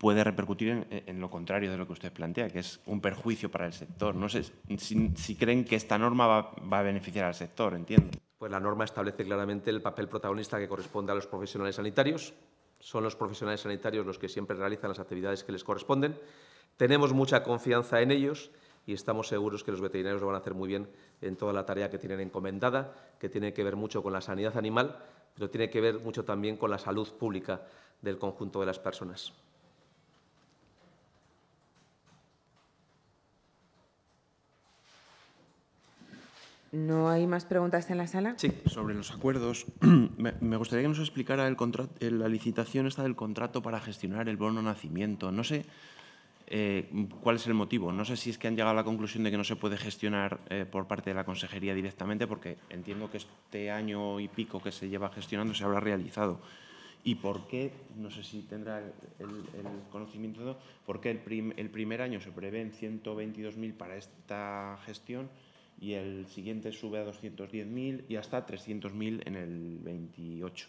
puede repercutir en, lo contrario de lo que usted plantea, que es un perjuicio para el sector. No sé si, creen que esta norma va, va, a beneficiar al sector, entiendo. Pues la norma establece claramente el papel protagonista que corresponde a los profesionales sanitarios. Son los profesionales sanitarios los que siempre realizan las actividades que les corresponden. Tenemos mucha confianza en ellos y estamos seguros que los veterinarios lo van a hacer muy bien en toda la tarea que tienen encomendada, que tiene que ver mucho con la sanidad animal, pero tiene que ver mucho también con la salud pública del conjunto de las personas. ¿No hay más preguntas en la sala? Sí, sobre los acuerdos. Me gustaría que nos explicara eh, la licitación esta del contrato para gestionar el bono nacimiento. No sé eh, cuál es el motivo. No sé si es que han llegado a la conclusión de que no se puede gestionar eh, por parte de la consejería directamente, porque entiendo que este año y pico que se lleva gestionando se habrá realizado. ¿Y por qué, no sé si tendrá el, el conocimiento, por qué el, el primer año se prevén 122.000 para esta gestión? y el siguiente sube a 210.000 y hasta 300.000 en el 28.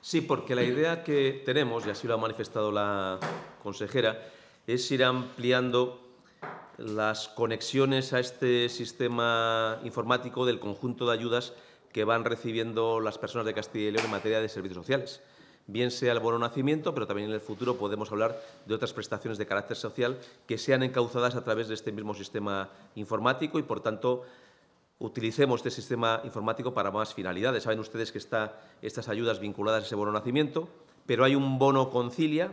Sí, porque la idea que tenemos, y así lo ha manifestado la consejera, es ir ampliando las conexiones a este sistema informático del conjunto de ayudas que van recibiendo las personas de Castilla y León en materia de servicios sociales bien sea el bono nacimiento, pero también en el futuro podemos hablar de otras prestaciones de carácter social que sean encauzadas a través de este mismo sistema informático y, por tanto, utilicemos este sistema informático para más finalidades. Saben ustedes que están estas ayudas vinculadas a ese bono nacimiento, pero hay un bono concilia,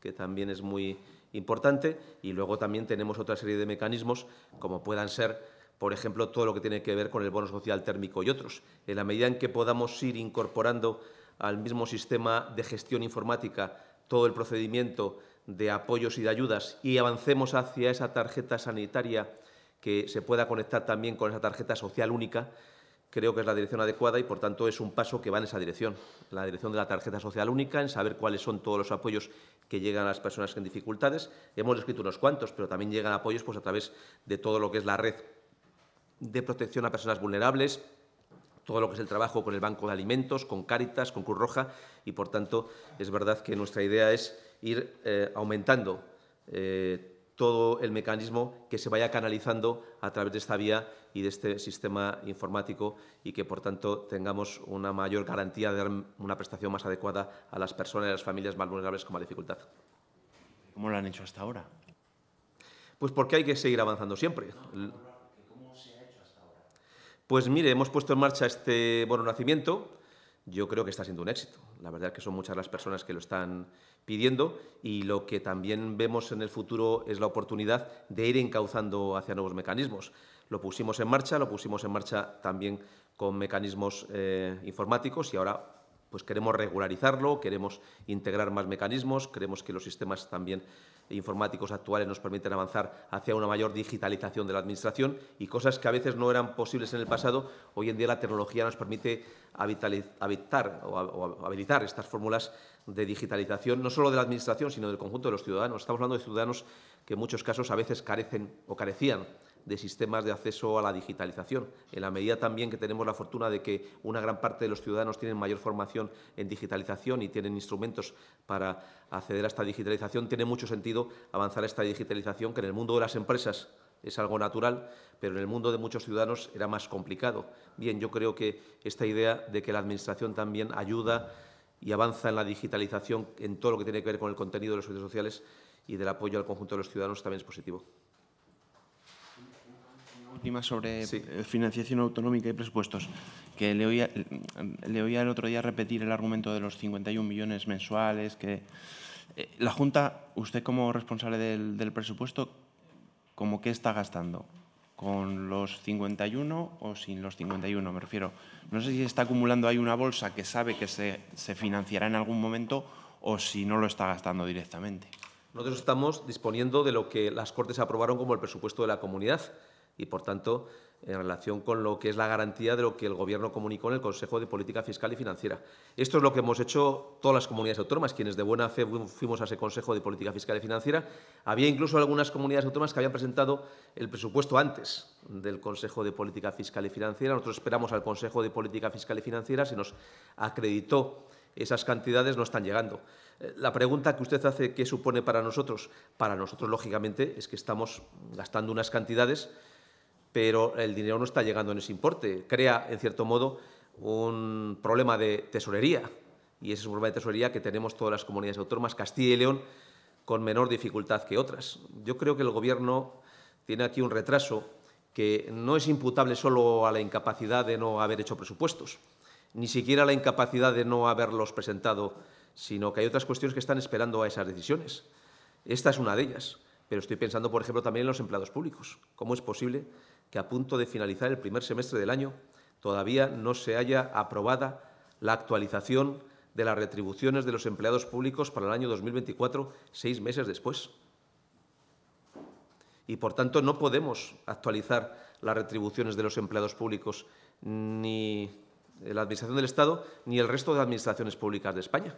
que también es muy importante, y luego también tenemos otra serie de mecanismos, como puedan ser, por ejemplo, todo lo que tiene que ver con el bono social térmico y otros. En la medida en que podamos ir incorporando al mismo sistema de gestión informática todo el procedimiento de apoyos y de ayudas y avancemos hacia esa tarjeta sanitaria que se pueda conectar también con esa tarjeta social única, creo que es la dirección adecuada y, por tanto, es un paso que va en esa dirección, la dirección de la tarjeta social única, en saber cuáles son todos los apoyos que llegan a las personas en dificultades. Hemos escrito unos cuantos, pero también llegan apoyos pues, a través de todo lo que es la red de protección a personas vulnerables, todo lo que es el trabajo con el Banco de Alimentos, con Cáritas, con Cruz Roja, y por tanto es verdad que nuestra idea es ir eh, aumentando eh, todo el mecanismo que se vaya canalizando a través de esta vía y de este sistema informático y que, por tanto, tengamos una mayor garantía de dar una prestación más adecuada a las personas y a las familias más vulnerables con más dificultad. ¿Cómo lo han hecho hasta ahora? Pues porque hay que seguir avanzando siempre. Pues mire, hemos puesto en marcha este bono nacimiento. Yo creo que está siendo un éxito. La verdad es que son muchas las personas que lo están pidiendo y lo que también vemos en el futuro es la oportunidad de ir encauzando hacia nuevos mecanismos. Lo pusimos en marcha, lo pusimos en marcha también con mecanismos eh, informáticos y ahora pues queremos regularizarlo, queremos integrar más mecanismos, queremos que los sistemas también informáticos actuales nos permiten avanzar hacia una mayor digitalización de la Administración y cosas que a veces no eran posibles en el pasado, hoy en día la tecnología nos permite habitar o habilitar estas fórmulas de digitalización, no solo de la Administración, sino del conjunto de los ciudadanos. Estamos hablando de ciudadanos que en muchos casos a veces carecen o carecían de sistemas de acceso a la digitalización. En la medida también que tenemos la fortuna de que una gran parte de los ciudadanos tienen mayor formación en digitalización y tienen instrumentos para acceder a esta digitalización, tiene mucho sentido avanzar esta digitalización que en el mundo de las empresas es algo natural, pero en el mundo de muchos ciudadanos era más complicado. Bien, yo creo que esta idea de que la Administración también ayuda y avanza en la digitalización en todo lo que tiene que ver con el contenido de los servicios sociales y del apoyo al conjunto de los ciudadanos también es positivo sobre financiación autonómica y presupuestos, que le oía, le oía el otro día repetir el argumento de los 51 millones mensuales, que eh, la Junta, usted como responsable del, del presupuesto, ¿cómo qué está gastando? ¿Con los 51 o sin los 51? Me refiero, no sé si está acumulando ahí una bolsa que sabe que se, se financiará en algún momento o si no lo está gastando directamente. Nosotros estamos disponiendo de lo que las Cortes aprobaron como el presupuesto de la comunidad y, por tanto, en relación con lo que es la garantía de lo que el Gobierno comunicó en el Consejo de Política Fiscal y Financiera. Esto es lo que hemos hecho todas las comunidades autónomas, quienes de buena fe fuimos a ese Consejo de Política Fiscal y Financiera. Había incluso algunas comunidades autónomas que habían presentado el presupuesto antes del Consejo de Política Fiscal y Financiera. Nosotros esperamos al Consejo de Política Fiscal y Financiera, se nos acreditó esas cantidades no están llegando. Eh, la pregunta que usted hace, ¿qué supone para nosotros? Para nosotros, lógicamente, es que estamos gastando unas cantidades pero el dinero no está llegando en ese importe. Crea, en cierto modo, un problema de tesorería. Y ese es un problema de tesorería que tenemos todas las comunidades autónomas, Castilla y León, con menor dificultad que otras. Yo creo que el Gobierno tiene aquí un retraso que no es imputable solo a la incapacidad de no haber hecho presupuestos, ni siquiera a la incapacidad de no haberlos presentado, sino que hay otras cuestiones que están esperando a esas decisiones. Esta es una de ellas, pero estoy pensando, por ejemplo, también en los empleados públicos. ¿Cómo es posible que a punto de finalizar el primer semestre del año todavía no se haya aprobada la actualización de las retribuciones de los empleados públicos para el año 2024, seis meses después. Y, por tanto, no podemos actualizar las retribuciones de los empleados públicos ni la Administración del Estado ni el resto de administraciones públicas de España.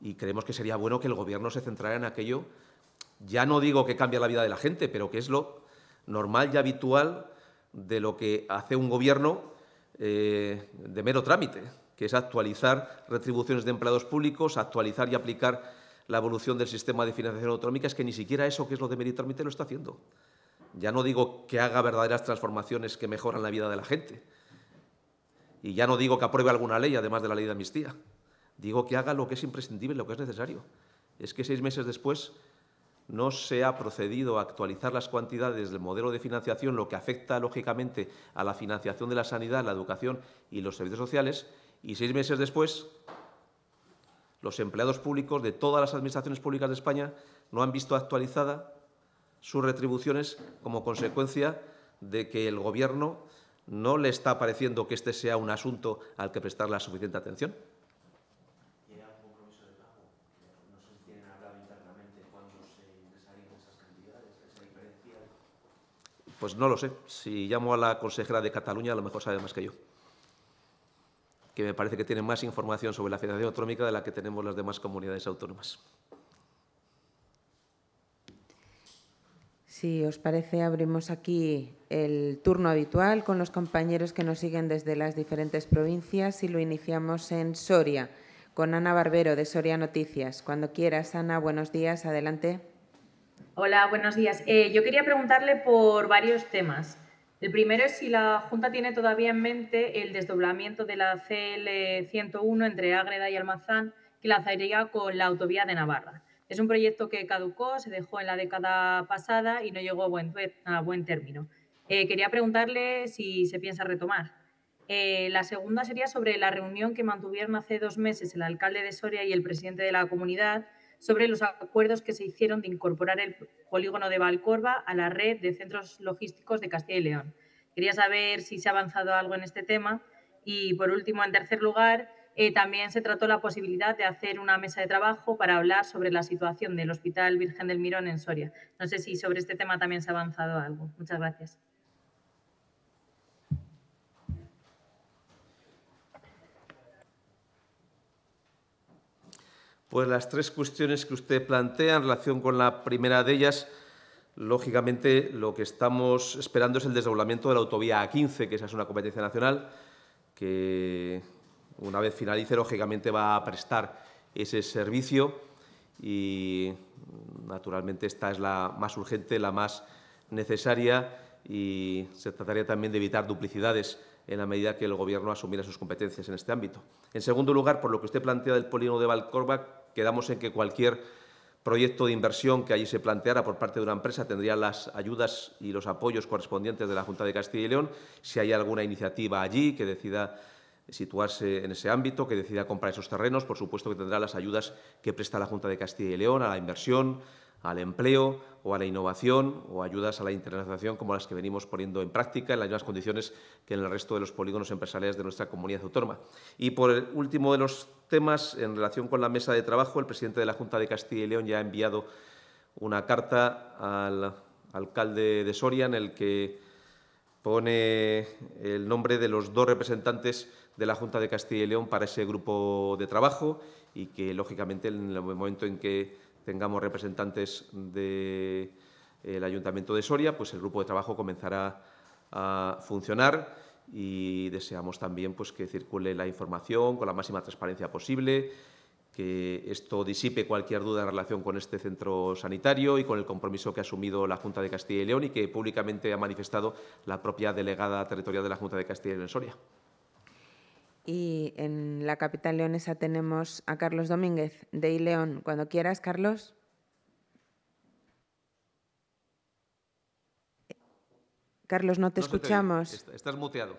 Y creemos que sería bueno que el Gobierno se centrara en aquello, ya no digo que cambie la vida de la gente, pero que es lo normal y habitual de lo que hace un gobierno eh, de mero trámite, que es actualizar retribuciones de empleados públicos, actualizar y aplicar la evolución del sistema de financiación autonómica, es que ni siquiera eso que es lo de mero trámite lo está haciendo. Ya no digo que haga verdaderas transformaciones que mejoran la vida de la gente. Y ya no digo que apruebe alguna ley, además de la ley de amnistía. Digo que haga lo que es imprescindible, lo que es necesario. Es que seis meses después no se ha procedido a actualizar las cuantidades del modelo de financiación, lo que afecta lógicamente a la financiación de la sanidad, la educación y los servicios sociales, y seis meses después, los empleados públicos de todas las administraciones públicas de España no han visto actualizadas sus retribuciones como consecuencia de que el Gobierno no le está pareciendo que este sea un asunto al que prestar la suficiente atención. Pues no lo sé. Si llamo a la consejera de Cataluña, a lo mejor sabe más que yo. Que me parece que tiene más información sobre la financiación Autonómica de la que tenemos las demás comunidades autónomas. Si os parece, abrimos aquí el turno habitual con los compañeros que nos siguen desde las diferentes provincias y lo iniciamos en Soria, con Ana Barbero de Soria Noticias. Cuando quieras, Ana, buenos días, adelante. Hola, buenos días. Eh, yo quería preguntarle por varios temas. El primero es si la Junta tiene todavía en mente el desdoblamiento de la CL101 entre Ágreda y Almazán, que la lanzaría con la autovía de Navarra. Es un proyecto que caducó, se dejó en la década pasada y no llegó a buen, término. Eh, quería preguntarle si se piensa retomar. Eh, la segunda sería sobre la reunión que mantuvieron hace dos meses el alcalde de Soria y el presidente de la comunidad sobre los acuerdos que se hicieron de incorporar el polígono de Valcorva a la red de centros logísticos de Castilla y León. Quería saber si se ha avanzado algo en este tema. Y por último, en tercer lugar, eh, también se trató la posibilidad de hacer una mesa de trabajo para hablar sobre la situación del Hospital Virgen del Mirón en Soria. No sé si sobre este tema también se ha avanzado algo. Muchas gracias. pues las tres cuestiones que usted plantea en relación con la primera de ellas, lógicamente lo que estamos esperando es el desdoblamiento de la autovía A15, que esa es una competencia nacional que una vez finalice, lógicamente va a prestar ese servicio y, naturalmente, esta es la más urgente, la más necesaria y se trataría también de evitar duplicidades en la medida que el Gobierno asumiera sus competencias en este ámbito. En segundo lugar, por lo que usted plantea del polígono de Valcorbac, Quedamos en que cualquier proyecto de inversión que allí se planteara por parte de una empresa tendría las ayudas y los apoyos correspondientes de la Junta de Castilla y León. Si hay alguna iniciativa allí que decida situarse en ese ámbito, que decida comprar esos terrenos, por supuesto que tendrá las ayudas que presta la Junta de Castilla y León a la inversión, al empleo o a la innovación o ayudas a la internacionalización como las que venimos poniendo en práctica en las mismas condiciones que en el resto de los polígonos empresariales de nuestra comunidad autónoma. Y por último de los temas, en relación con la mesa de trabajo, el presidente de la Junta de Castilla y León ya ha enviado una carta al alcalde de Soria en el que pone el nombre de los dos representantes de la Junta de Castilla y León para ese grupo de trabajo y que, lógicamente, en el momento en que tengamos representantes del eh, Ayuntamiento de Soria, pues el grupo de trabajo comenzará a funcionar y deseamos también pues, que circule la información con la máxima transparencia posible, que esto disipe cualquier duda en relación con este centro sanitario y con el compromiso que ha asumido la Junta de Castilla y León y que públicamente ha manifestado la propia delegada territorial de la Junta de Castilla y León en Soria. Y en la capital leonesa tenemos a Carlos Domínguez, de León. Cuando quieras, Carlos. Carlos, no te escuchamos. Estás muteado.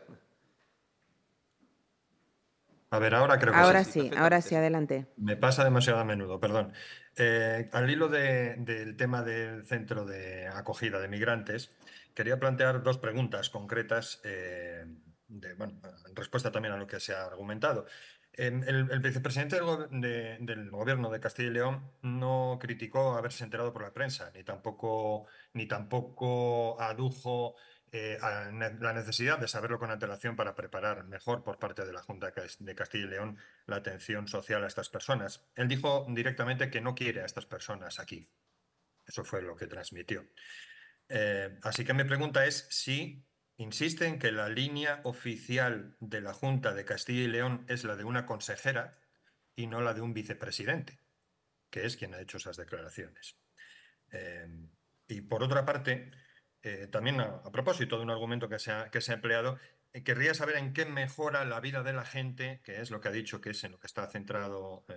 A ver, ahora creo que ahora sí. ahora sí, adelante. Me pasa demasiado a menudo, perdón. Eh, al hilo del tema del centro de acogida de migrantes, quería plantear dos preguntas concretas. Eh, en respuesta también a lo que se ha argumentado. El, vicepresidente del, gobierno de Castilla y León no criticó haberse enterado por la prensa, ni tampoco, ni tampoco adujo eh, la necesidad de saberlo con antelación para preparar mejor por parte de la Junta de Castilla y León la atención social a estas personas. Él dijo directamente que no quiere a estas personas aquí. Eso fue lo que transmitió. Eh, así que mi pregunta es si Insiste en que la línea oficial de la Junta de Castilla y León es la de una consejera y no la de un vicepresidente, que es quien ha hecho esas declaraciones. Em, y por otra parte, eh, también a, propósito de un argumento que se ha, que se ha empleado, eh, querría saber en qué mejora la vida de la gente, que es lo que ha dicho que es en lo que está centrado eh,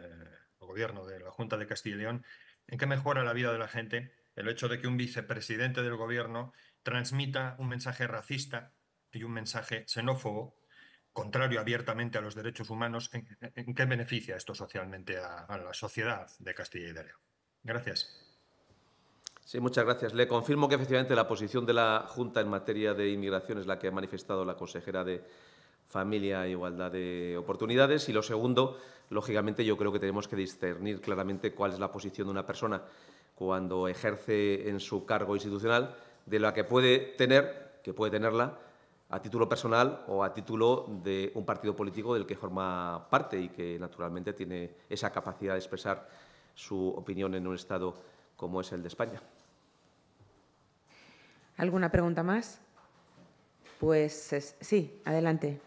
el gobierno de la Junta de Castilla y León, en qué mejora la vida de la gente el hecho de que un vicepresidente del gobierno transmita un mensaje racista y un mensaje xenófobo, contrario abiertamente a los derechos humanos, ¿en, qué beneficia esto socialmente a, la sociedad de Castilla y de León? Gracias. Sí, muchas gracias. Le confirmo que efectivamente la posición de la Junta en materia de inmigración es la que ha manifestado la consejera de Familia e Igualdad de Oportunidades. Y lo segundo, lógicamente, yo creo que tenemos que discernir claramente cuál es la posición de una persona cuando ejerce en su cargo institucional de la que puede tener, que puede tenerla, a título personal o a título de un partido político del que forma parte y que naturalmente tiene esa capacidad de expresar su opinión en un Estado como es el de España. ¿Alguna pregunta más? Pues sí, adelante.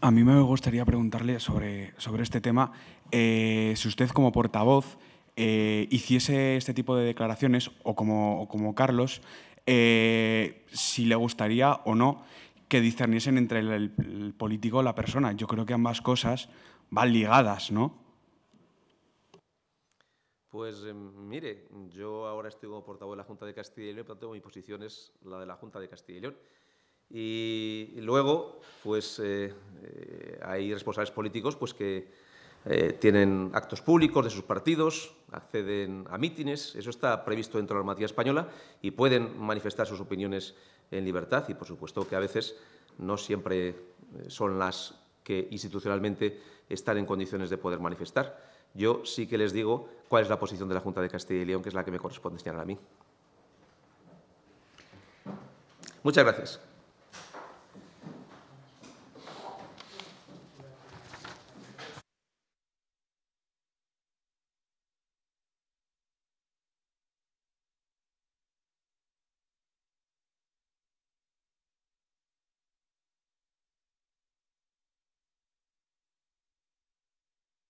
A mí me gustaría preguntarle sobre, sobre este tema. Eh, si usted como portavoz eh, hiciese este tipo de declaraciones o como, como Carlos, eh, si le gustaría o no que discerniesen entre el, político o la persona. Yo creo que ambas cosas van ligadas, ¿no? Pues em, mire, yo ahora estoy como portavoz de la Junta de Castilla y León, por tanto mi posición es la de la Junta de Castilla y León. Y, luego, pues eh, hay responsables políticos pues, que eh, tienen actos públicos de sus partidos, acceden a mítines, eso está previsto dentro de la normativa española y pueden manifestar sus opiniones en libertad y, por supuesto, que a veces no siempre eh, son las que institucionalmente están en condiciones de poder manifestar. Yo sí que les digo cuál es la posición de la Junta de Castilla y León, que es la que me corresponde señalar a mí. Muchas gracias.